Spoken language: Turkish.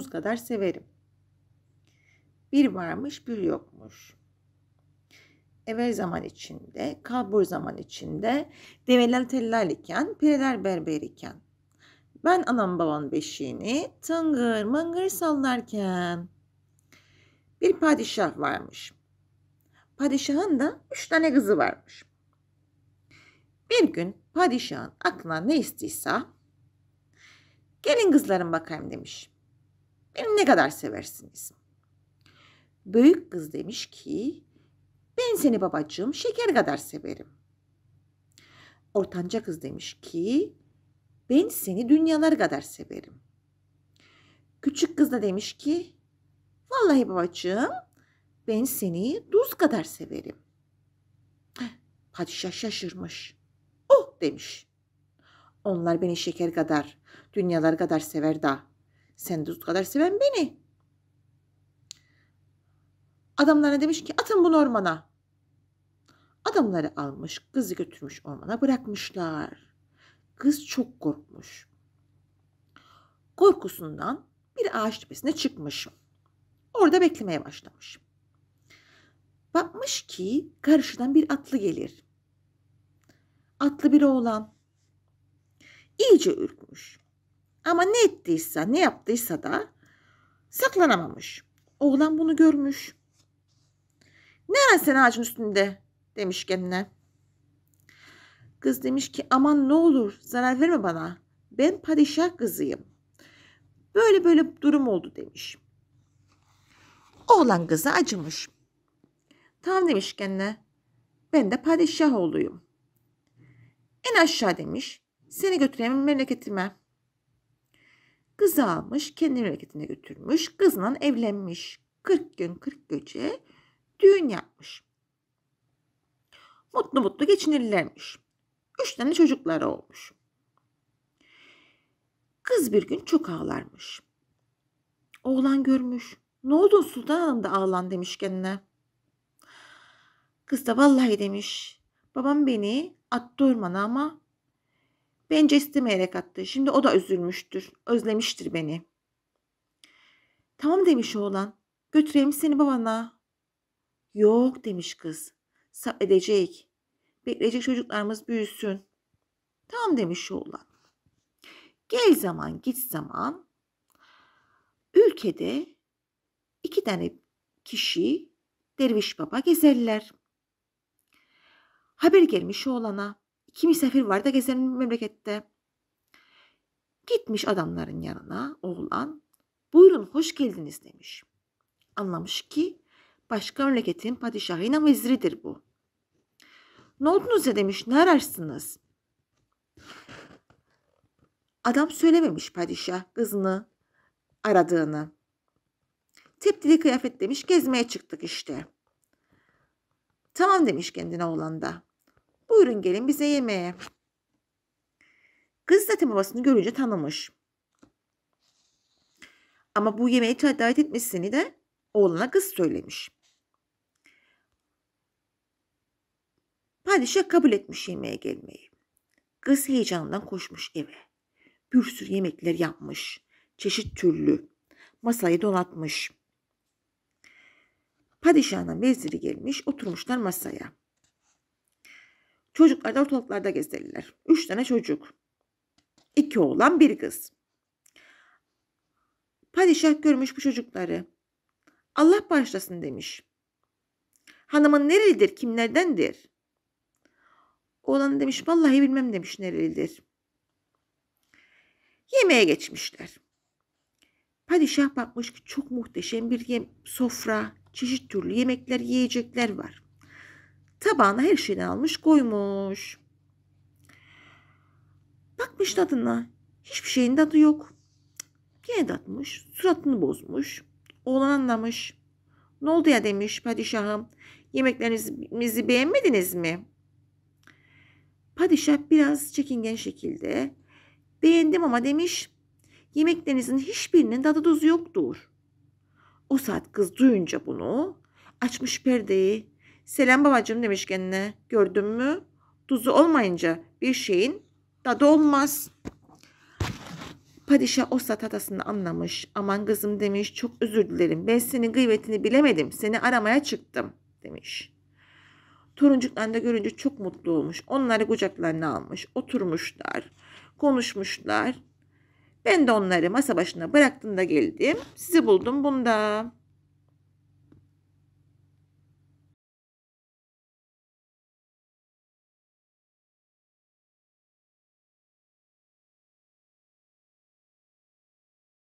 buz kadar severim. Bir varmış bir yokmuş. Evvel zaman içinde, kabur zaman içinde, develer tellal iken, pireler berber iken. Ben anam babam beşiğini tıngır mıngır sallarken. Bir padişah varmış. Padişahın da üç tane kızı varmış. Bir gün padişahın aklına ne istiyse gelin kızlarım bakayım demiş. Beni ne kadar seversiniz? Büyük kız demiş ki ben seni babacığım şeker kadar severim. Ortanca kız demiş ki ben seni dünyalar kadar severim. Küçük kız da demiş ki vallahi babacığım ben seni duz kadar severim. Padişah şaşırmış. Oh demiş. Onlar beni şeker kadar, dünyalar kadar sever da sen de kadar seven beni. Adamlarına demiş ki atın bunu ormana. Adamları almış kızı götürmüş ormana bırakmışlar. Kız çok korkmuş. Korkusundan bir ağaç tepesine çıkmış. Orada beklemeye başlamış. Bakmış ki karşıdan bir atlı gelir. Atlı bir oğlan. İyice ürkmüş. Ama ne ettiyse, ne yaptıysa da saklanamamış. Oğlan bunu görmüş. Ne sen ağacın üstünde demiş kendine. Kız demiş ki aman ne olur zarar verme bana. Ben padişah kızıyım. Böyle böyle durum oldu demiş. Oğlan kızı acımış. Tamam demiş kendine. Ben de padişah oğluyum. En aşağı demiş. Seni götüreyim memleketime. Kızı almış, kendi memleketine götürmüş, kızla evlenmiş. 40 gün 40 gece düğün yapmış. Mutlu mutlu geçinirlermiş. Üç tane çocukları olmuş. Kız bir gün çok ağlarmış. Oğlan görmüş. Ne oldu Sultan Hanım da ağlan demiş kendine. Kız da vallahi demiş. Babam beni attı ormana ama Bence istemeyerek attı. Şimdi o da üzülmüştür. Özlemiştir beni. Tamam demiş oğlan. Götüreyim seni babana. Yok demiş kız. sabredecek, Bekleyecek çocuklarımız büyüsün. Tamam demiş oğlan. Gel zaman git zaman ülkede iki tane kişi derviş baba gezerler. Haber gelmiş oğlana. İki misafir vardı da memlekette. Gitmiş adamların yanına oğlan. Buyurun hoş geldiniz demiş. Anlamış ki başka memleketin padişahıyla veziridir bu. Ne oldunuz ya demiş ne ararsınız? Adam söylememiş padişah kızını aradığını. Tepdili kıyafet demiş gezmeye çıktık işte. Tamam demiş kendine oğlan da. Buyurun gelin bize yemeğe. Kız zaten babasını görünce tanımış. Ama bu yemeği tedavi etmesini de oğluna kız söylemiş. Padişah kabul etmiş yemeğe gelmeyi. Kız heyecanından koşmuş eve. Bir sürü yemekler yapmış. Çeşit türlü. Masayı donatmış. Padişahın veziri gelmiş oturmuşlar masaya. Çocuklar da ortalıklarda gezdirirler. Üç tane çocuk. İki oğlan bir kız. Padişah görmüş bu çocukları. Allah bağışlasın demiş. Hanımın nerelidir, kimlerdendir? Oğlan demiş, vallahi bilmem demiş nerelidir. Yemeğe geçmişler. Padişah bakmış ki çok muhteşem bir yem sofra, çeşit türlü yemekler, yiyecekler var. Tabağına her şeyini almış koymuş. Bakmış tadına. Hiçbir şeyin tadı yok. Gene tatmış. Suratını bozmuş. Oğlan anlamış. Ne oldu ya demiş padişahım. Yemeklerinizi beğenmediniz mi? Padişah biraz çekingen şekilde beğendim ama demiş yemeklerinizin hiçbirinin tadı tuzu yoktur. O saat kız duyunca bunu açmış perdeyi Selam babacığım demiş kendine. Gördün mü? Tuzu olmayınca bir şeyin tadı olmaz. Padişah o saat hatasını anlamış. Aman kızım demiş çok özür dilerim. Ben senin gıybetini bilemedim. Seni aramaya çıktım demiş. Toruncuklarını da görünce çok mutlu olmuş. Onları kucaklarına almış. Oturmuşlar. Konuşmuşlar. Ben de onları masa başına bıraktığımda geldim. Sizi buldum bunda.